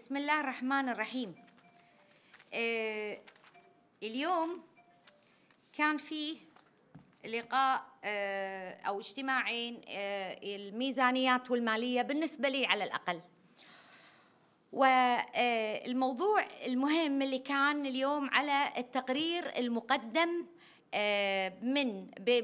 بسم الله الرحمن الرحيم آه اليوم كان في لقاء آه او اجتماعين آه الميزانيات والماليه بالنسبه لي على الاقل والموضوع آه، المهم اللي كان اليوم على التقرير المقدم آه، من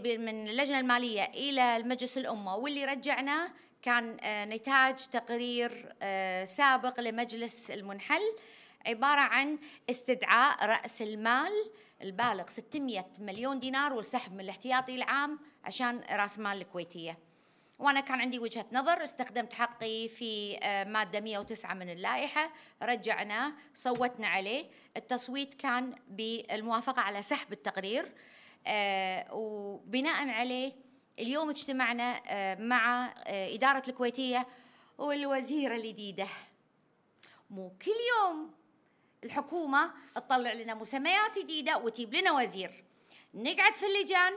من اللجنه الماليه الى المجلس الامه واللي رجعناه كان آه، نتاج تقرير آه، سابق لمجلس المنحل عبارة عن استدعاء رأس المال البالغ 600 مليون دينار والسحب من الاحتياطي العام عشان رأس مال الكويتية وأنا كان عندي وجهة نظر استخدمت حقي في آه، مادة 109 من اللائحة رجعناه صوتنا عليه التصويت كان بالموافقة على سحب التقرير وبناء عليه اليوم اجتمعنا آه، مع آه، إدارة الكويتية والوزيرة الجديدة مو كل يوم الحكومة تطلع لنا مسميات جديدة وتجيب لنا وزير نقعد في اللجان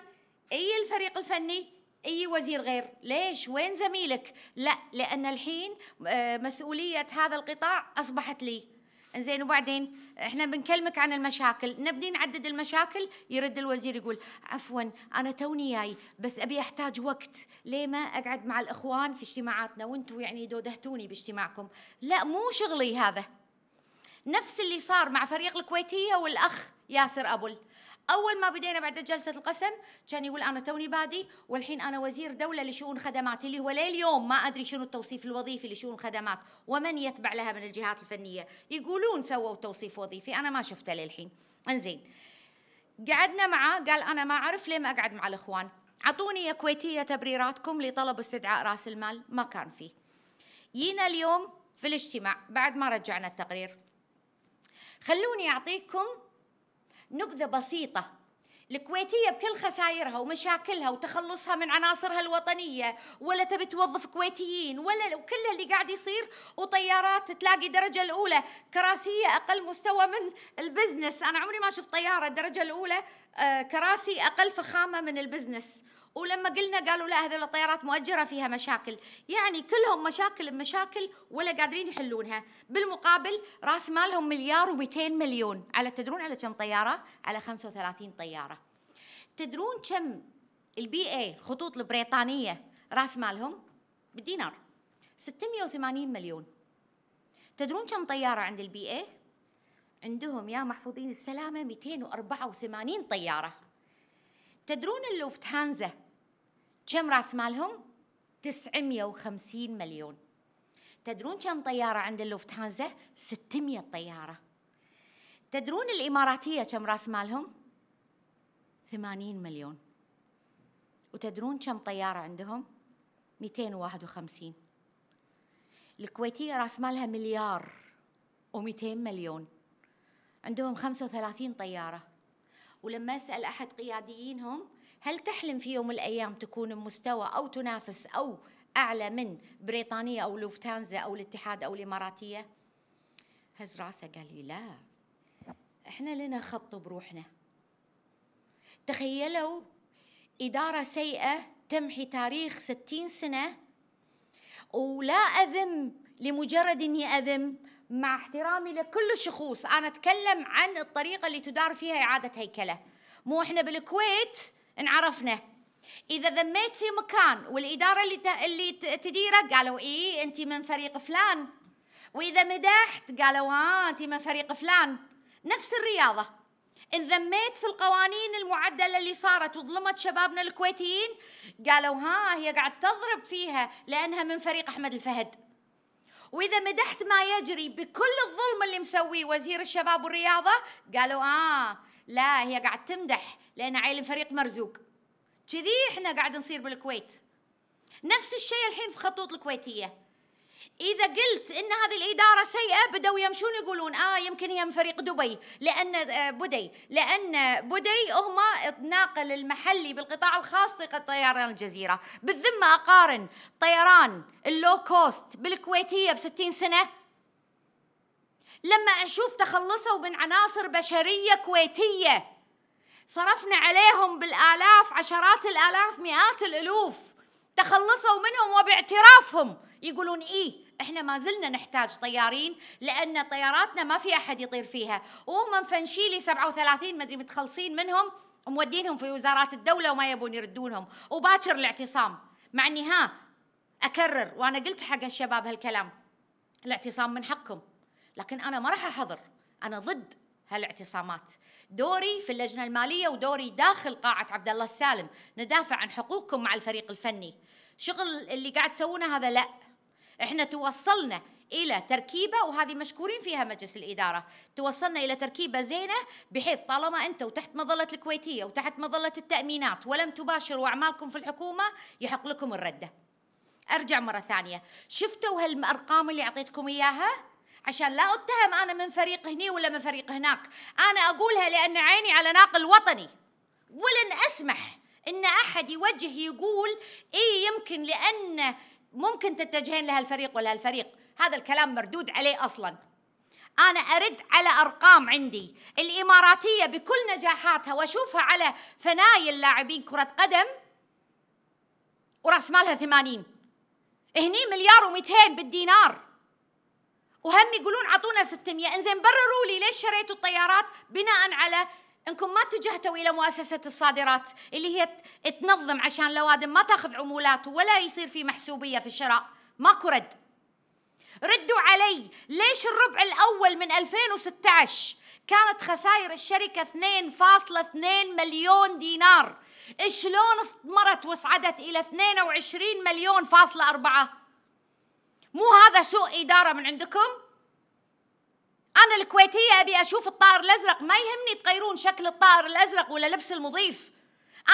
أي الفريق الفني اي وزير غير ليش وين زميلك لا لان الحين آه، مسؤوليه هذا القطاع اصبحت لي انزين وبعدين احنا بنكلمك عن المشاكل نبدي نعدد المشاكل يرد الوزير يقول عفوا انا توني جاي بس ابي احتاج وقت ليه ما اقعد مع الاخوان في اجتماعاتنا وانتم يعني دودهتوني باجتماعكم لا مو شغلي هذا نفس اللي صار مع فريق الكويتيه والاخ ياسر ابول اول ما بدينا بعد جلسه القسم كان يقول انا توني بادي والحين انا وزير دوله لشؤون خدمات اللي هو لليوم ما ادري شنو التوصيف الوظيفي لشؤون خدمات ومن يتبع لها من الجهات الفنيه يقولون سووا توصيف وظيفي انا ما شفته للحين انزين قعدنا معاه قال انا ما اعرف ليه ما اقعد مع الاخوان اعطوني يا كويتيه تبريراتكم لطلب استدعاء راس المال ما كان فيه جينا اليوم في الاجتماع بعد ما رجعنا التقرير خلوني اعطيكم نبذة بسيطة الكويتية بكل خسائرها ومشاكلها وتخلصها من عناصرها الوطنية ولا تبي توظف كويتيين ولا كل اللي قاعد يصير وطيارات تلاقي درجة الأولى كراسية أقل مستوى من البزنس أنا عمري ما شفت طيارة الدرجة الأولى آه، كراسي أقل فخامة من البزنس ولما قلنا قالوا لا هذول الطيارات مؤجره فيها مشاكل يعني كلهم مشاكل بمشاكل ولا قادرين يحلونها بالمقابل راس مالهم مليار و200 مليون على تدرون على كم طياره على 35 طياره تدرون كم البي اي الخطوط البريطانيه راس مالهم بالدينار 680 مليون تدرون كم طياره عند البي اي عندهم يا محفوظين السلامه 284 طياره تدرون اللوفتهانزا كم راس مالهم؟ 950 مليون تدرون كم طيارة عند اللوفتهانزا؟ 600 طيارة تدرون الإماراتية كم راس مالهم؟ 80 مليون وتدرون كم طيارة عندهم؟ 251 الكويتية راس مالها مليار و200 مليون عندهم 35 طيارة ولما أسأل أحد قياديينهم هل تحلم في يوم من الأيام تكون بمستوى أو تنافس أو أعلى من بريطانيا أو لوفتانزا أو الاتحاد أو الإماراتية هز راسه قال لي لا احنا لنا خط بروحنا تخيلوا إدارة سيئة تمحي تاريخ ستين سنة ولا أذم لمجرد أني أذم مع احترامي لكل الشخوص أنا أتكلم عن الطريقة اللي تدار فيها إعادة هيكلة مو إحنا بالكويت انعرفنا إذا ذميت في مكان والإدارة اللي اللي تديره قالوا اي أنت من فريق فلان وإذا مدحت قالوا آه أنت من فريق فلان نفس الرياضة إن ذميت في القوانين المعدلة اللي صارت وظلمت شبابنا الكويتيين قالوا ها هي قاعد تضرب فيها لأنها من فريق أحمد الفهد واذا مدحت ما يجري بكل الظلم اللي مسويه وزير الشباب والرياضه قالوا اه لا هي قاعد تمدح لان عيل فريق مرزوق كذي احنا قاعد نصير بالكويت نفس الشيء الحين في خطوط الكويتيه إذا قلت إن هذه الإدارة سيئة بدأوا يمشون يقولون آه يمكن هي من فريق دبي لأن آه، بدي لأن بدي هم ناقل المحلي بالقطاع الخاص طيران الجزيرة بالذمة أقارن طيران اللو كوست بالكويتية بستين سنة لما أشوف تخلصوا من عناصر بشرية كويتية صرفنا عليهم بالآلاف عشرات الآلاف مئات الألوف تخلصوا منهم وباعترافهم يقولون إيه إحنا ما زلنا نحتاج طيارين لأن طياراتنا ما في أحد يطير فيها وهم فنشيلي 37 مدري متخلصين منهم ومودينهم في وزارات الدولة وما يبون يردونهم وباكر الاعتصام مع أني ها أكرر وأنا قلت حق الشباب هالكلام الاعتصام من حقكم لكن أنا ما راح أحضر أنا ضد هالاعتصامات دوري في اللجنة المالية ودوري داخل قاعة عبد الله السالم ندافع عن حقوقكم مع الفريق الفني شغل اللي قاعد تسوونه هذا لأ احنا توصلنا الى تركيبه وهذه مشكورين فيها مجلس الاداره توصلنا الى تركيبه زينه بحيث طالما انتم تحت مظله الكويتيه وتحت مظله التامينات ولم تباشروا اعمالكم في الحكومه يحق لكم الرده ارجع مره ثانيه شفتوا هالارقام اللي اعطيتكم اياها عشان لا اتهم انا من فريق هني ولا من فريق هناك انا اقولها لان عيني على ناقل وطني ولن اسمح ان احد يوجه يقول اي يمكن لان ممكن تتجهين لهالفريق ولا هالفريق هذا الكلام مردود عليه أصلا أنا أرد على أرقام عندي الإماراتية بكل نجاحاتها وأشوفها على فنايل لاعبين كرة قدم ورأس مالها ثمانين هني مليار ومئتين بالدينار وهم يقولون عطونا 600 انزين برروا لي ليش شريتوا الطيارات بناء على انكم ما اتجهتوا الى مؤسسه الصادرات اللي هي تنظم عشان لوادم ما تاخذ عمولات ولا يصير في محسوبيه في الشراء ماكو رد ردوا علي ليش الربع الاول من 2016 كانت خسائر الشركه 2.2 مليون دينار شلون استمرت وصعدت الى 22 مليون فاصلة أربعة مو هذا سوء إدارة من عندكم؟ أنا الكويتية أبي أشوف الطائر الأزرق ما يهمني تغيرون شكل الطائر الأزرق ولا لبس المضيف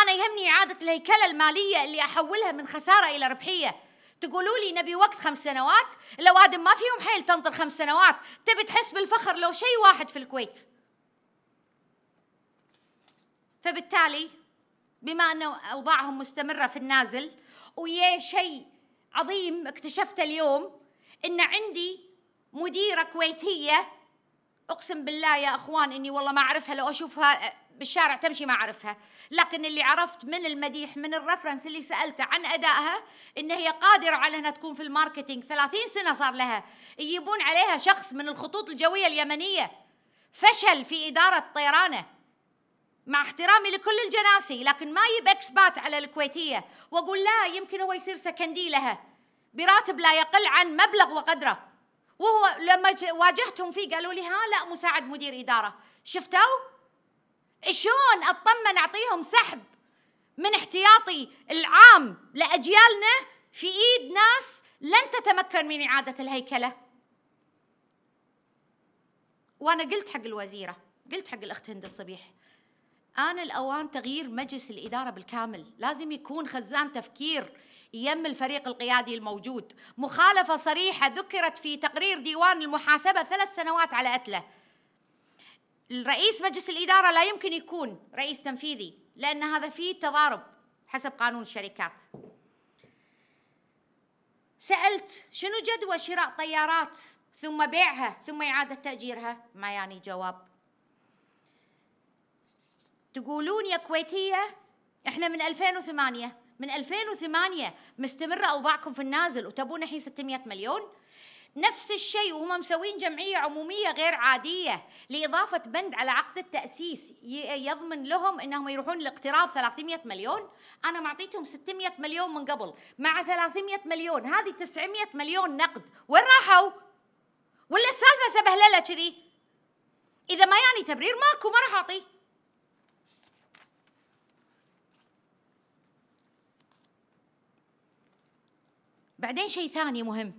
أنا يهمني إعادة الهيكلة المالية اللي أحولها من خسارة إلى ربحية تقولوا لي نبي وقت خمس سنوات الأوادم ما فيهم حيل تنطر خمس سنوات تبي تحس بالفخر لو شيء واحد في الكويت فبالتالي بما أن أوضاعهم مستمرة في النازل ويا شيء عظيم اكتشفته اليوم أن عندي مديرة كويتية اقسم بالله يا اخوان اني والله ما اعرفها لو اشوفها بالشارع تمشي ما اعرفها لكن اللي عرفت من المديح من الرفرنس اللي سالته عن ادائها ان هي قادره على انها تكون في الماركتينج 30 سنه صار لها يجيبون عليها شخص من الخطوط الجويه اليمنيه فشل في اداره طيرانه مع احترامي لكل الجناسي لكن ما يب اكسبات على الكويتيه واقول لا يمكن هو يصير سكندي لها براتب لا يقل عن مبلغ وقدره وهو لما واجهتهم فيه قالوا لي ها لا مساعد مدير اداره شفتوا شلون اطمن اعطيهم سحب من احتياطي العام لاجيالنا في ايد ناس لن تتمكن من اعاده الهيكله وانا قلت حق الوزيره قلت حق الاخت هند الصبيح انا الاوان تغيير مجلس الاداره بالكامل لازم يكون خزان تفكير يم الفريق القيادي الموجود مخالفة صريحة ذكرت في تقرير ديوان المحاسبة ثلاث سنوات على أتله الرئيس مجلس الإدارة لا يمكن يكون رئيس تنفيذي لأن هذا فيه تضارب حسب قانون الشركات سألت شنو جدوى شراء طيارات ثم بيعها ثم إعادة تأجيرها ما يعني جواب تقولون يا كويتية احنا من 2008 من 2008 مستمرة أوضاعكم في النازل وتبون الحين 600 مليون نفس الشيء وهم مسوين جمعية عمومية غير عادية لإضافة بند على عقد التأسيس يضمن لهم أنهم يروحون لاقتراض 300 مليون أنا معطيتهم 600 مليون من قبل مع 300 مليون هذه 900 مليون نقد وين راحوا؟ ولا السالفة سبهللة كذي؟ إذا ما يعني تبرير ماكو ما راح أعطيه بعدين شيء ثاني مهم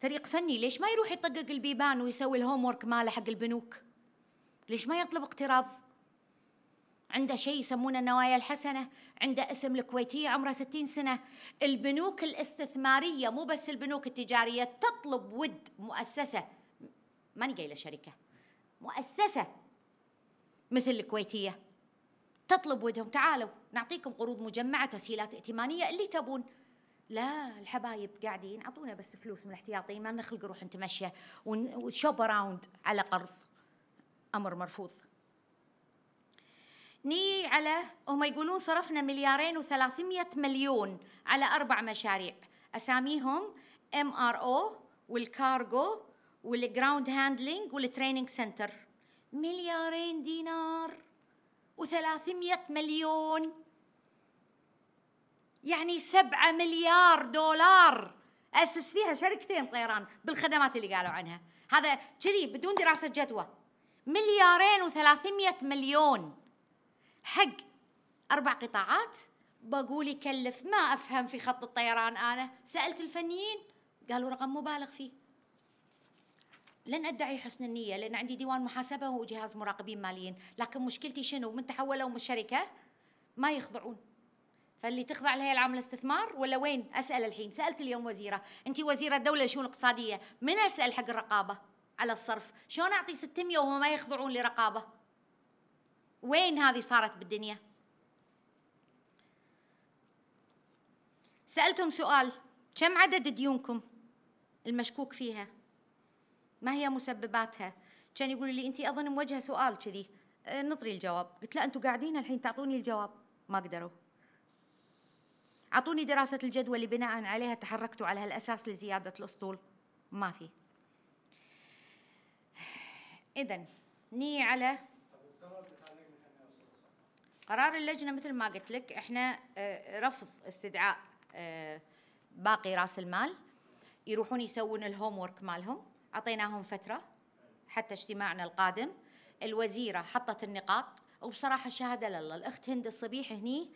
فريق فني ليش ما يروح يطقق البيبان ويسوي الهوم ورك ماله حق البنوك ليش ما يطلب اقتراض عنده شيء يسمونه النوايا الحسنة عنده اسم الكويتية عمرها 60 سنة البنوك الاستثمارية مو بس البنوك التجارية تطلب ود مؤسسة ماني قايلة شركة مؤسسة مثل الكويتية تطلب ودهم تعالوا نعطيكم قروض مجمعة تسهيلات ائتمانية اللي تبون لا الحبايب قاعدين عطونا بس فلوس من الاحتياطي ما نخلق نروح نتمشى وشوب اراوند على قرض امر مرفوض ني على هم يقولون صرفنا مليارين و300 مليون على اربع مشاريع اساميهم ام ار او والكارغو والجراوند هاندلنج والتريننج سنتر مليارين دينار وثلاثمية مليون يعني سبعة مليار دولار أسس فيها شركتين طيران بالخدمات اللي قالوا عنها هذا كذي بدون دراسة جدوى مليارين وثلاثمية مليون حق أربع قطاعات بقول يكلف ما أفهم في خط الطيران أنا سألت الفنيين قالوا رقم مبالغ فيه لن ادعي حسن النيه لان عندي ديوان محاسبه وجهاز مراقبين ماليين لكن مشكلتي شنو من تحولوا من الشركه ما يخضعون فاللي تخضع لهي العام الاستثمار ولا وين اسال الحين سالت اليوم وزيره انت وزيره الدوله شؤون اقتصاديه من اسال حق الرقابه على الصرف شلون اعطي 600 وهم ما يخضعون لرقابه وين هذه صارت بالدنيا سالتهم سؤال كم عدد ديونكم المشكوك فيها ما هي مسبباتها كان يقول لي انت اظن موجهه سؤال كذي أه، نطري الجواب قلت له انتم قاعدين الحين تعطوني الجواب ما قدروا اعطوني دراسه الجدوى اللي بناء عليها تحركتوا على هالاساس لزياده الاسطول ما في اذا ني على قرار اللجنه مثل ما قلت لك احنا أه، رفض استدعاء أه، باقي راس المال يروحون يسوون الهوم وورك مالهم أعطيناهم فترة حتى اجتماعنا القادم الوزيرة حطت النقاط وبصراحة الشهادة لله الأخت هند الصبيح هني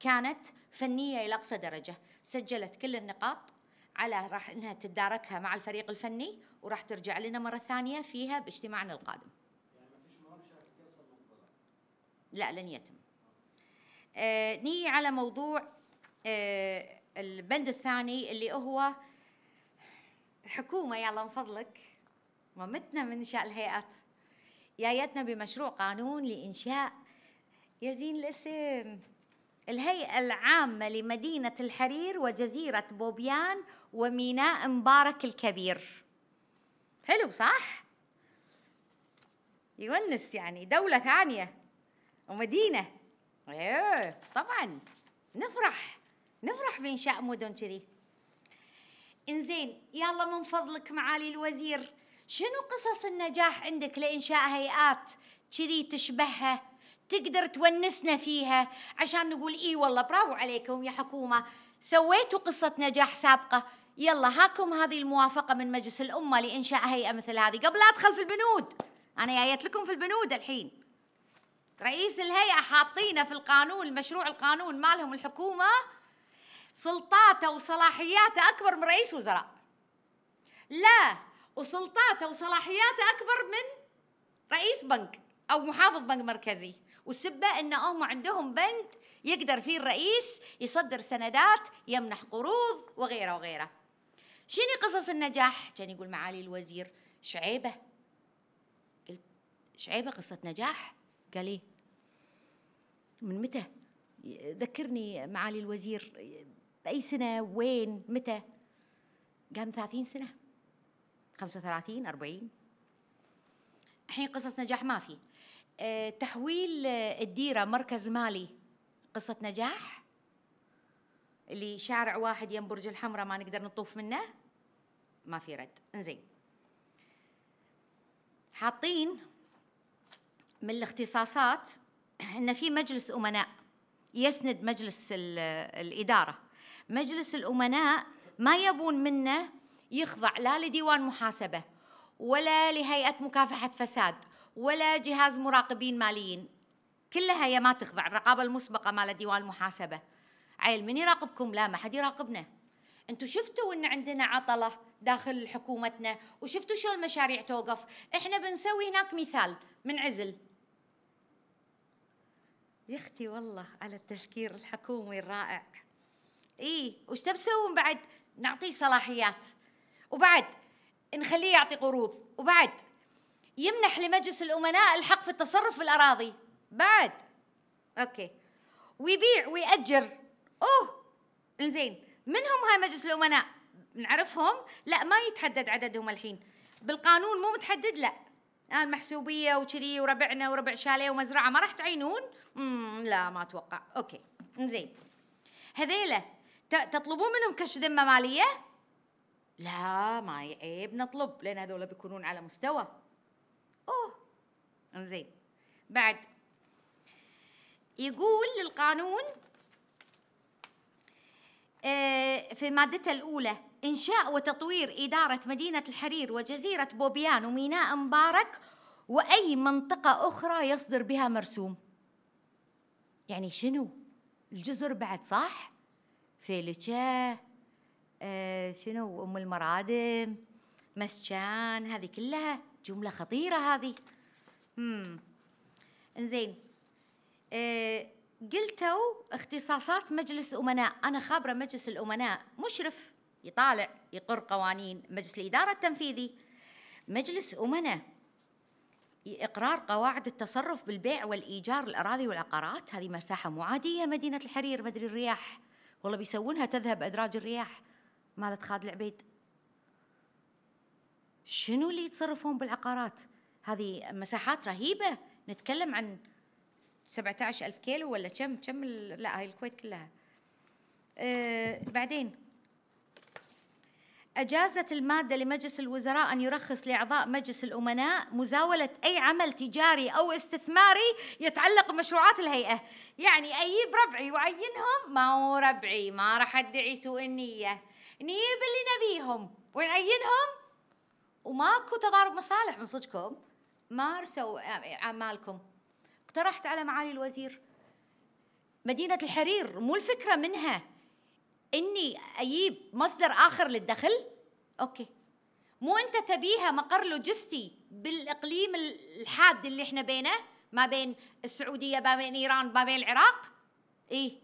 كانت فنية إلى أقصى درجة سجلت كل النقاط على راح انها تتداركها مع الفريق الفني وراح ترجع لنا مره ثانيه فيها باجتماعنا القادم. يعني لا لن يتم. آه نيجي على موضوع آه البند الثاني اللي هو الحكومة يلا من فضلك ومتنا من إنشاء الهيئات جايتنا بمشروع قانون لإنشاء يزين الاسم الهيئة العامة لمدينة الحرير وجزيرة بوبيان وميناء مبارك الكبير حلو صح؟ يونس يعني دولة ثانية ومدينة ايه طبعا نفرح نفرح بإنشاء مدن كذي انزين يلا من فضلك معالي الوزير شنو قصص النجاح عندك لإنشاء هيئات كذي تشبهها تقدر تونسنا فيها عشان نقول إي والله برافو عليكم يا حكومة سويتوا قصة نجاح سابقة يلا هاكم هذه الموافقة من مجلس الأمة لإنشاء هيئة مثل هذه قبل أدخل في البنود أنا جايت لكم في البنود الحين رئيس الهيئة حاطينه في القانون مشروع القانون مالهم الحكومة سلطاته وصلاحياته أكبر من رئيس وزراء لا وسلطاته وصلاحياته أكبر من رئيس بنك أو محافظ بنك مركزي والسبة إن هم عندهم بنك يقدر فيه الرئيس يصدر سندات يمنح قروض وغيره وغيره شيني قصص النجاح كان يقول معالي الوزير شعيبة شعيبة قصة نجاح قال إيه من متى ذكرني معالي الوزير بأي سنة وين متى قام 30 سنة 35 40 الحين قصص نجاح ما في أه تحويل آه، الديرة مركز مالي قصة نجاح اللي شارع واحد يم برج الحمراء ما نقدر نطوف منه ما في رد انزين حاطين من الاختصاصات ان في مجلس امناء يسند مجلس آه، الاداره مجلس الأمناء ما يبون منه يخضع لا لديوان محاسبة ولا لهيئة مكافحة فساد ولا جهاز مراقبين ماليين كلها هي ما تخضع الرقابة المسبقة مال ديوان المحاسبة عيل من يراقبكم لا ما حد يراقبنا انتوا شفتوا ان عندنا عطله داخل حكومتنا وشفتوا شو المشاريع توقف احنا بنسوي هناك مثال منعزل يا اختي والله على التفكير الحكومي الرائع اي وش تبسوون بعد نعطيه صلاحيات وبعد نخليه يعطي قروض وبعد يمنح لمجلس الامناء الحق في التصرف في الاراضي بعد اوكي ويبيع ويأجر اوه انزين من هم هاي مجلس الامناء نعرفهم لا ما يتحدد عددهم الحين بالقانون مو متحدد لا آه، المحسوبية وكذي وربعنا وربع شاليه ومزرعة ما راح تعينون؟ لا ما أتوقع، أوكي، زين. هذيلا تطلبون منهم كشف ذمه ماليه؟ لا ما يعيب إيه، نطلب لان هذول بيكونون على مستوى. اوه انزين بعد يقول للقانون آه، في مادته الأولى إنشاء وتطوير إدارة مدينة الحرير وجزيرة بوبيان وميناء مبارك وأي منطقة أخرى يصدر بها مرسوم يعني شنو الجزر بعد صح فيلكة آه، شنو أم المرادم مسجان هذه كلها جملة خطيرة هذه امم انزين آه، قلتوا اختصاصات مجلس أمناء أنا خابرة مجلس الأمناء مشرف يطالع يقر قوانين مجلس الإدارة التنفيذي مجلس أمناء إقرار قواعد التصرف بالبيع والإيجار الأراضي والعقارات هذه مساحة معادية مدينة الحرير مدري الرياح والله بيسوونها تذهب أدراج الرياح مالت خالد العبيد شنو اللي يتصرفون بالعقارات هذه مساحات رهيبة نتكلم عن 17 ألف كيلو ولا كم كم لا هاي الكويت كلها أه بعدين أجازت المادة لمجلس الوزراء أن يرخص لأعضاء مجلس الأمناء مزاولة أي عمل تجاري أو استثماري يتعلق بمشروعات الهيئة يعني أجيب ربعي وعينهم ما هو ربعي ما راح أدعي سوء النية نجيب اللي نبيهم ونعينهم وماكو تضارب مصالح من صدقكم مارسوا أعمالكم اقترحت على معالي الوزير مدينة الحرير مو الفكرة منها اني اجيب مصدر اخر للدخل اوكي مو انت تبيها مقر لوجستي بالاقليم الحاد اللي احنا بينه ما بين السعوديه ما بين ايران ما بين العراق اي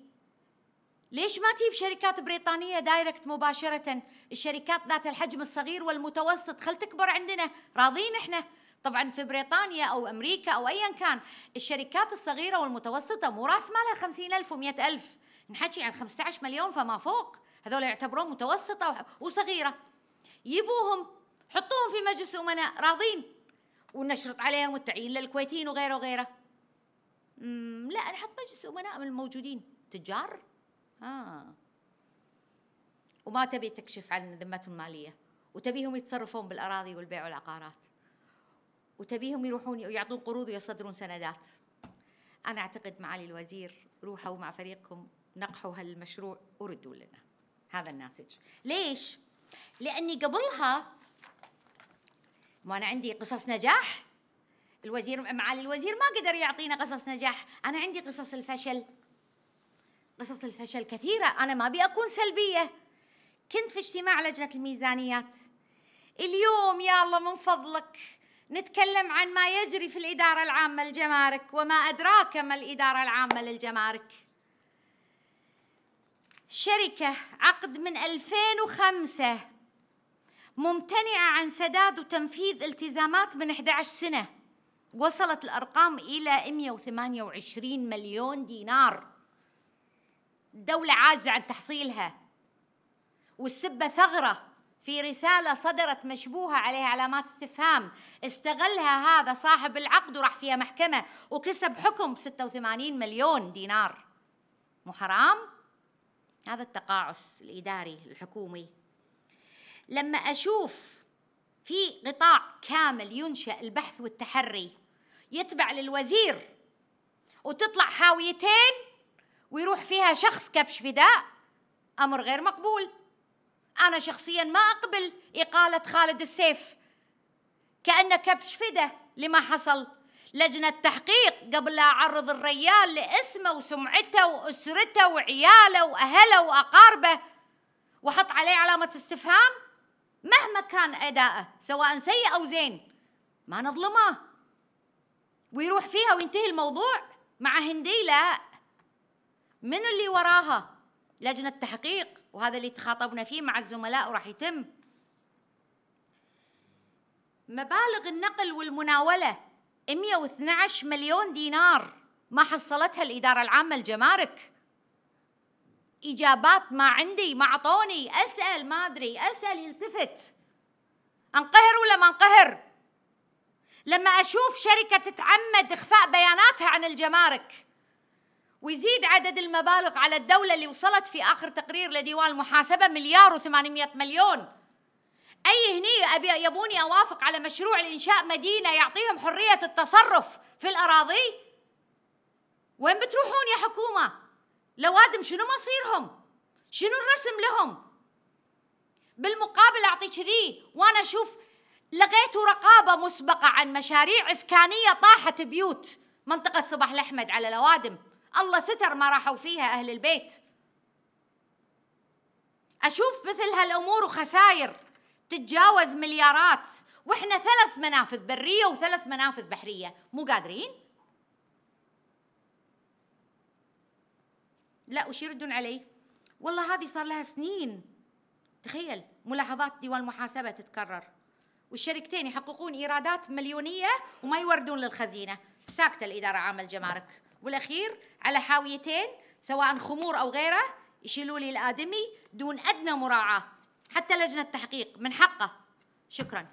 ليش ما تجيب شركات بريطانية دايركت مباشرة الشركات ذات الحجم الصغير والمتوسط خل تكبر عندنا راضين احنا طبعا في بريطانيا أو أمريكا أو أيا كان الشركات الصغيرة والمتوسطة مو راس مالها خمسين ألف ومئة ألف نحكي عن 15 مليون فما فوق هذول يعتبرون متوسطة وصغيرة يبوهم حطوهم في مجلس أمناء راضين ونشرط عليهم التعيين للكويتين وغيره وغيره لا نحط مجلس أمناء من الموجودين تجار آه. وما تبي تكشف عن ذمتهم المالية وتبيهم يتصرفون بالأراضي والبيع والعقارات وتبيهم يروحون ويعطون قروض ويصدرون سندات أنا أعتقد معالي الوزير روحوا مع فريقكم نقحوا هالمشروع وردوا لنا هذا الناتج ليش؟ لأني قبلها ما أنا عندي قصص نجاح الوزير معالي الوزير ما قدر يعطينا قصص نجاح أنا عندي قصص الفشل قصص الفشل كثيرة أنا ما أبي أكون سلبية كنت في اجتماع لجنة الميزانيات اليوم يا الله من فضلك نتكلم عن ما يجري في الإدارة العامة للجمارك وما أدراك ما الإدارة العامة للجمارك شركة عقد من 2005 ممتنعة عن سداد وتنفيذ التزامات من 11 سنة وصلت الأرقام إلى 128 مليون دينار الدولة عاجزة عن تحصيلها والسبة ثغرة في رسالة صدرت مشبوهة عليها علامات استفهام استغلها هذا صاحب العقد وراح فيها محكمة وكسب حكم 86 مليون دينار مو حرام؟ هذا التقاعس الإداري الحكومي لما أشوف في قطاع كامل ينشأ البحث والتحري يتبع للوزير وتطلع حاويتين ويروح فيها شخص كبش فداء أمر غير مقبول أنا شخصيا ما أقبل إقالة خالد السيف كأنه كبش فداء لما حصل لجنة تحقيق قبل لا أعرض الريال لاسمه وسمعته وأسرته وعياله وأهله وأقاربه وأحط عليه علامة استفهام مهما كان أداءه سواء سيء أو زين ما نظلمه ويروح فيها وينتهي الموضوع مع هندي لا من اللي وراها لجنة تحقيق وهذا اللي تخاطبنا فيه مع الزملاء وراح يتم مبالغ النقل والمناولة 112 مليون دينار ما حصلتها الإدارة العامة الجمارك إجابات ما عندي ما عطوني أسأل ما أدري أسأل يلتفت أنقهر ولا ما أنقهر لما أشوف شركة تتعمد إخفاء بياناتها عن الجمارك ويزيد عدد المبالغ على الدولة اللي وصلت في آخر تقرير لديوان المحاسبة مليار وثمانمائة مليون أي هني أبي يبوني أوافق على مشروع لإنشاء مدينة يعطيهم حرية التصرف في الأراضي وين بتروحون يا حكومة لوادم شنو مصيرهم شنو الرسم لهم بالمقابل اعطي كذي وأنا أشوف لقيتوا رقابة مسبقة عن مشاريع إسكانية طاحت بيوت منطقة صباح الأحمد على لوادم الله ستر ما راحوا فيها أهل البيت أشوف مثل هالأمور وخساير تتجاوز مليارات واحنا ثلاث منافذ بريه وثلاث منافذ بحريه مو قادرين لا وش يردون علي والله هذه صار لها سنين تخيل ملاحظات ديوان محاسبه تتكرر والشركتين يحققون ايرادات مليونيه وما يوردون للخزينه ساكته الاداره عامه الجمارك والاخير على حاويتين سواء خمور او غيره يشيلوا لي الادمي دون ادنى مراعاه حتى لجنة التحقيق من حقه شكرا نعم.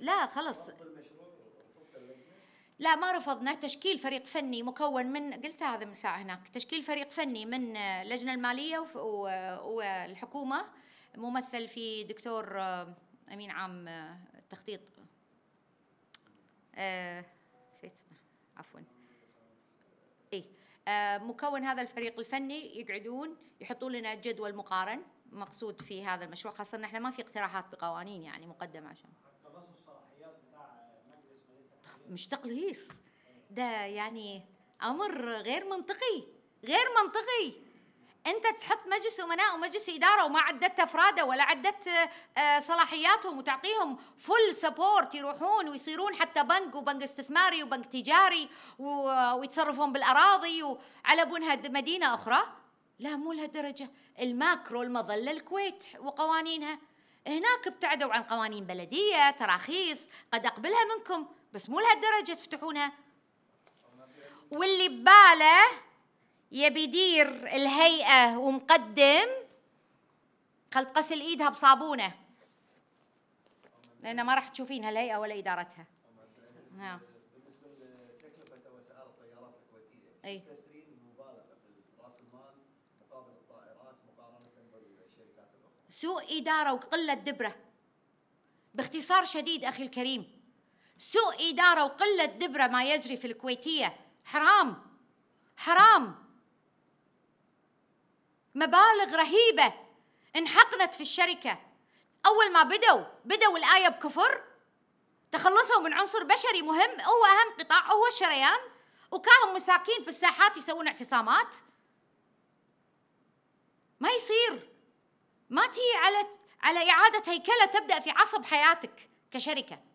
لا خلص لا ما رفضنا تشكيل فريق فني مكون من قلت هذا من ساعة هناك تشكيل فريق فني من اللجنة المالية والحكومة ممثل في دكتور آه، أمين عام التخطيط أه... آه، عفوا آه، مكون هذا الفريق الفني يقعدون يحطون لنا جدول مقارن مقصود في هذا المشروع خاصة نحن ما في اقتراحات بقوانين يعني مقدمة عشان مش تقليص ده يعني أمر غير منطقي غير منطقي انت تحط مجلس امناء ومجلس اداره وما عدت افراده ولا عدت آه، صلاحياتهم وتعطيهم فل سبورت يروحون ويصيرون حتى بنك وبنك استثماري وبنك تجاري ويتصرفون بالاراضي وعلى بنها مدينه اخرى لا مو لهالدرجه الماكرو المظله الكويت وقوانينها هناك ابتعدوا عن قوانين بلديه تراخيص قد اقبلها منكم بس مو لهالدرجه تفتحونها واللي بباله يبي يدير الهيئة ومقدم خل تقسل ايدها بصابونة لأن ما راح تشوفين هالهيئة ولا إدارتها نعم بالنسبة لتكلفة وأسعار الطيارات الكويتية أي سوء إدارة وقلة دبرة باختصار شديد أخي الكريم سوء إدارة وقلة دبرة ما يجري في الكويتية حرام حرام مبالغ رهيبة انحقنت في الشركة أول ما بدوا بدوا الآية بكفر تخلصوا من عنصر بشري مهم هو أهم قطاع هو الشريان وكاهم مساكين في الساحات يسوون اعتصامات ما يصير ما تي على على إعادة هيكلة تبدأ في عصب حياتك كشركة